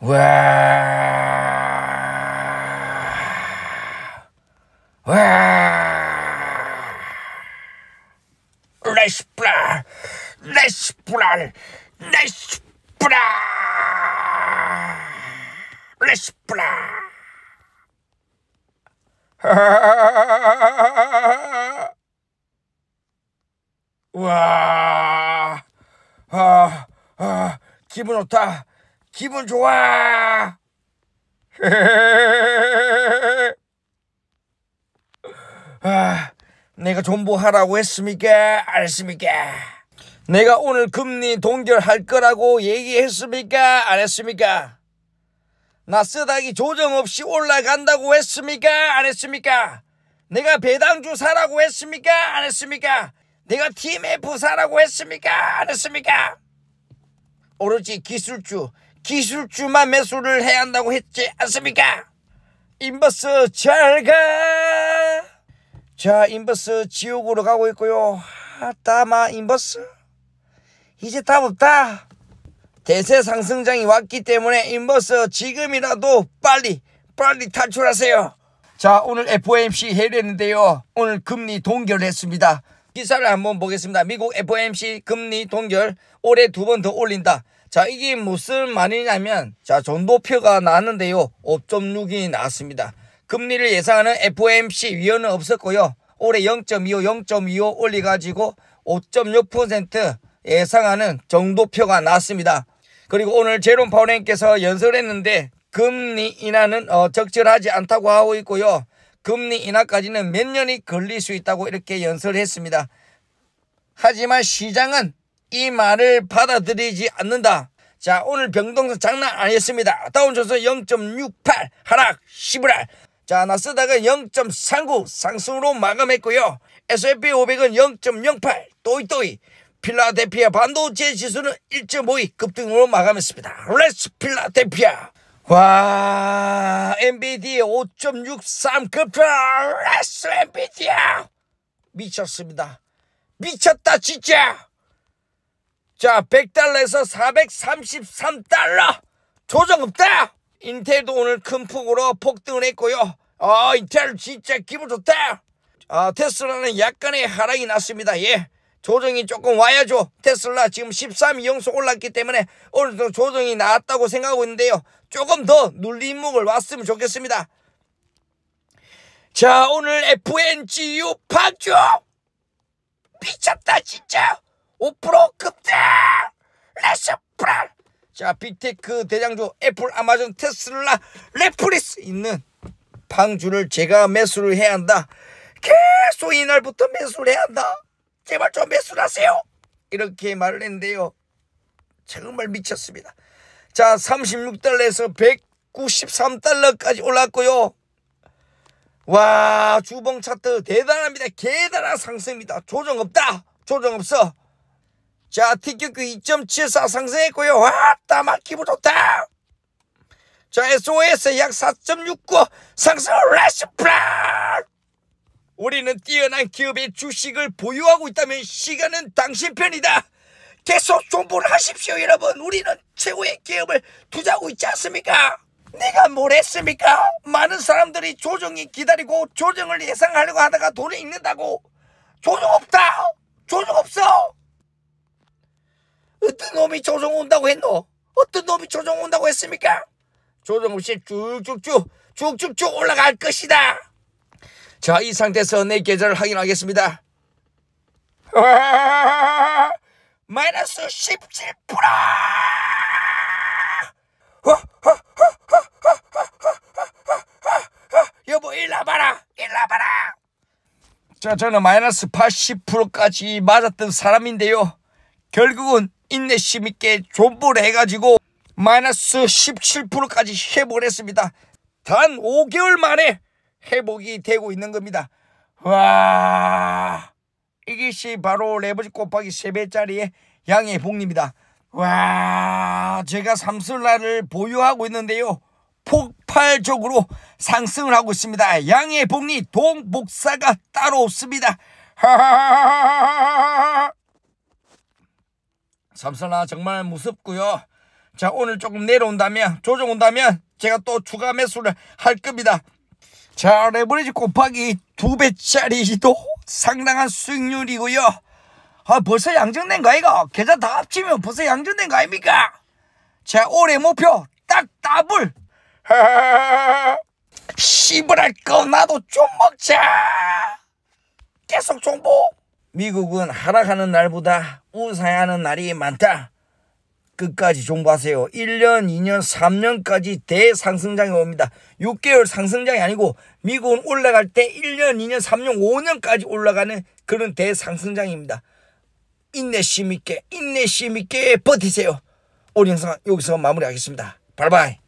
와, 와, 레스브라레스브라레스브라레스브라 와, 아, 아, 기분 좋다. 기분 좋아! 아, 내가 존버하라고 했습니까? 알습니까? 내가 오늘 금리 동결할 거라고 얘기했습니까? 안 했습니까? 나 쓰다기 조정 없이 올라간다고 했습니까? 안 했습니까? 내가 배당주 사라고 했습니까? 안 했습니까? 내가 TMF 사라고 했습니까? 안 했습니까? 오로지 기술주, 기술주만 매수를 해야 한다고 했지 않습니까? 인버스 잘 가! 자, 인버스 지옥으로 가고 있고요. 아, 다마 인버스? 이제 답 없다. 대세 상승장이 왔기 때문에 인버스 지금이라도 빨리, 빨리 탈출하세요. 자, 오늘 FOMC 해례했는데요. 오늘 금리 동결했습니다. 기사를 한번 보겠습니다. 미국 FOMC 금리 동결 올해 두 번 더 올린다. 자 이게 무슨 말이냐면 자 전도표가 나왔는데요. 5.6이 나왔습니다. 금리를 예상하는 FOMC 위원은 없었고요. 올해 0.25, 0.25올리가지고5.6% 예상하는 정도표가 나왔습니다. 그리고 오늘 제롬 파월님께서 연설했는데 금리 인하는 어, 적절하지 않다고 하고 있고요. 금리 인하까지는 몇 년이 걸릴 수 있다고 이렇게 연설했습니다. 하지만 시장은 이 말을 받아들이지 않는다. 자 오늘 병동산 장난 아니었습니다. 다운조서0.68 하락 11할 자나 쓰다가 0.39 상승으로 마감했고요. S&P 500은 0.08 또이또이 필라델피아 반도체 지수는 1.52 급등으로 마감했습니다. 렛츠 필라델피아 와 엔비디아 5.63 급등 렛츠 엔비디아 미쳤습니다. 미쳤다 진짜 자, 100달러에서 433달러 조정없다. 인텔도 오늘 큰 폭으로 폭등을 했고요. 아, 인텔 진짜 기분 좋다. 아, 테슬라는 약간의 하락이 났습니다. 예. 조정이 조금 와야죠. 테슬라 지금 1 3이 영속 올랐기 때문에 오늘도 조정이 나왔다고 생각하고 있는데요. 조금 더 눌림목을 왔으면 좋겠습니다. 자 오늘 FNGU 파죠 미쳤다 진짜 5% 급등! 레셔플랄 자, 빅테크 대장주 애플, 아마존, 테슬라, 레프리스 있는 방주를 제가 매수를 해야 한다. 계속 이날부터 매수를 해야 한다. 제발 좀 매수하세요. 를 이렇게 말을 했는데요. 정말 미쳤습니다. 자, 36달러에서 193달러까지 올랐고요. 와, 주봉 차트 대단합니다. 대단한 상승입니다. 조정 없다. 조정 없어. 자, 티격교 2.74 상승했고요. 왔다 막기분 좋다. 자, SOS 약 4.69 상승 래시 플랜. 우리는 뛰어난 기업의 주식을 보유하고 있다면 시간은 당신 편이다. 계속 존부를 하십시오, 여러분. 우리는 최고의 기업을 투자하고 있지 않습니까? 내가 뭘 했습니까? 많은 사람들이 조정이 기다리고 조정을 예상하려고 하다가 돈이 잃는다고. 조정 없다. 조정 없어. 어떤 놈이 조정 온다고 했노? 어떤 놈이 조정 온다고 했습니까? 조정 없이 쭉쭉쭉 쭉쭉쭉 올라갈 것이다. 자, 이 상태에서 내 계좌를 확인하겠습니다. 마이너스 17%! 여보, 일나봐라! 일나봐라! 자, 저는 마이너스 80%까지 맞았던 사람인데요. 결국은 인내심 있게 존버를 해가지고 마이너스 17%까지 회복을 했습니다. 단 5개월 만에 회복이 되고 있는 겁니다. 와 이것이 바로 레버지 곱하기 3배짜리의 양의 복리입니다. 와 제가 삼슬라를 보유하고 있는데요. 폭발적으로 상승을 하고 있습니다. 양의 복리 동복사가 따로 없습니다. 하하하하하하 삼선아 정말 무섭고요. 자 오늘 조금 내려온다면 조정 온다면 제가 또 추가 매수를 할 겁니다. 자 레버리지 곱하기 두 배짜리도 상당한 수익률이고요. 아 벌써 양정된 거 아이가? 계좌 다 합치면 벌써 양정된 거 아닙니까? 자 올해 목표 딱 더블. 씨부랄 거 나도 좀 먹자. 계속 정보. 미국은 하락하는 날보다 우상하는 날이 많다. 끝까지 종부하세요. 1년, 2년, 3년까지 대상승장이 옵니다. 6개월 상승장이 아니고 미국은 올라갈 때 1년, 2년, 3년, 5년까지 올라가는 그런 대상승장입니다. 인내심 있게, 인내심 있게 버티세요. 오리 영상 여기서 마무리하겠습니다. 바이바이.